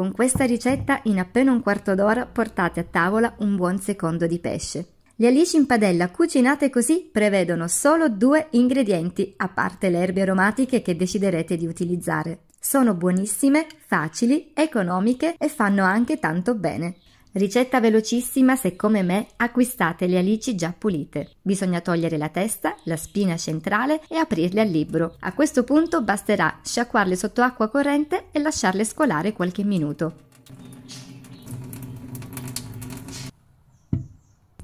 Con questa ricetta in appena un quarto d'ora portate a tavola un buon secondo di pesce. Le alici in padella cucinate così prevedono solo due ingredienti, a parte le erbe aromatiche che deciderete di utilizzare. Sono buonissime, facili, economiche e fanno anche tanto bene. Ricetta velocissima se come me acquistate le alici già pulite. Bisogna togliere la testa, la spina centrale e aprirle al libro. A questo punto basterà sciacquarle sotto acqua corrente e lasciarle scolare qualche minuto.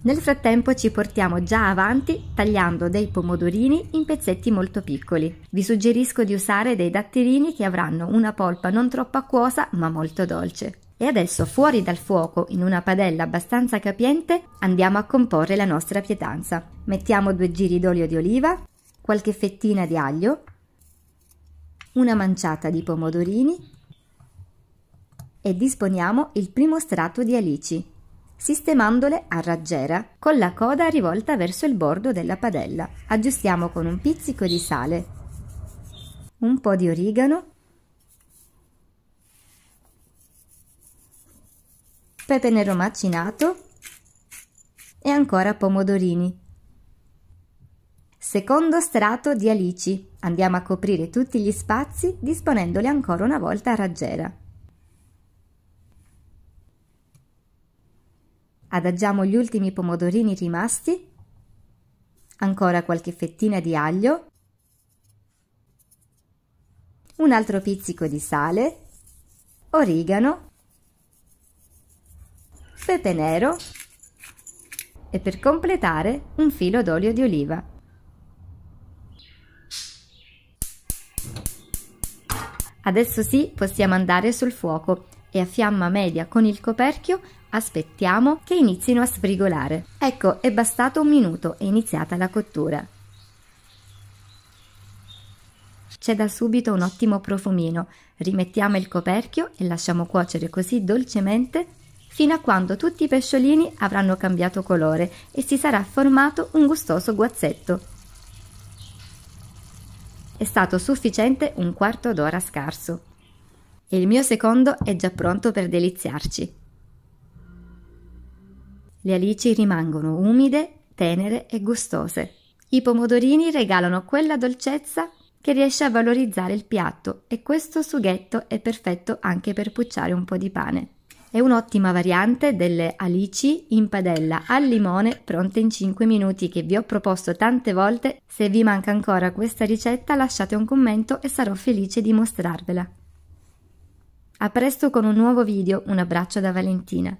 Nel frattempo ci portiamo già avanti tagliando dei pomodorini in pezzetti molto piccoli. Vi suggerisco di usare dei datterini che avranno una polpa non troppo acquosa ma molto dolce. E adesso fuori dal fuoco, in una padella abbastanza capiente, andiamo a comporre la nostra pietanza. Mettiamo due giri d'olio di oliva, qualche fettina di aglio, una manciata di pomodorini e disponiamo il primo strato di alici, sistemandole a raggiera con la coda rivolta verso il bordo della padella. Aggiustiamo con un pizzico di sale, un po' di origano pepe nero macinato e ancora pomodorini. Secondo strato di alici. Andiamo a coprire tutti gli spazi disponendoli ancora una volta a raggiera. Adagiamo gli ultimi pomodorini rimasti, ancora qualche fettina di aglio, un altro pizzico di sale, origano pepe nero e per completare un filo d'olio di oliva. Adesso sì possiamo andare sul fuoco e a fiamma media con il coperchio aspettiamo che inizino a sfrigolare. Ecco è bastato un minuto e iniziata la cottura. C'è da subito un ottimo profumino, rimettiamo il coperchio e lasciamo cuocere così dolcemente fino a quando tutti i pesciolini avranno cambiato colore e si sarà formato un gustoso guazzetto. È stato sufficiente un quarto d'ora scarso. E il mio secondo è già pronto per deliziarci. Le alici rimangono umide, tenere e gustose. I pomodorini regalano quella dolcezza che riesce a valorizzare il piatto e questo sughetto è perfetto anche per pucciare un po' di pane. È un'ottima variante delle alici in padella al limone pronte in 5 minuti che vi ho proposto tante volte. Se vi manca ancora questa ricetta lasciate un commento e sarò felice di mostrarvela. A presto con un nuovo video, un abbraccio da Valentina.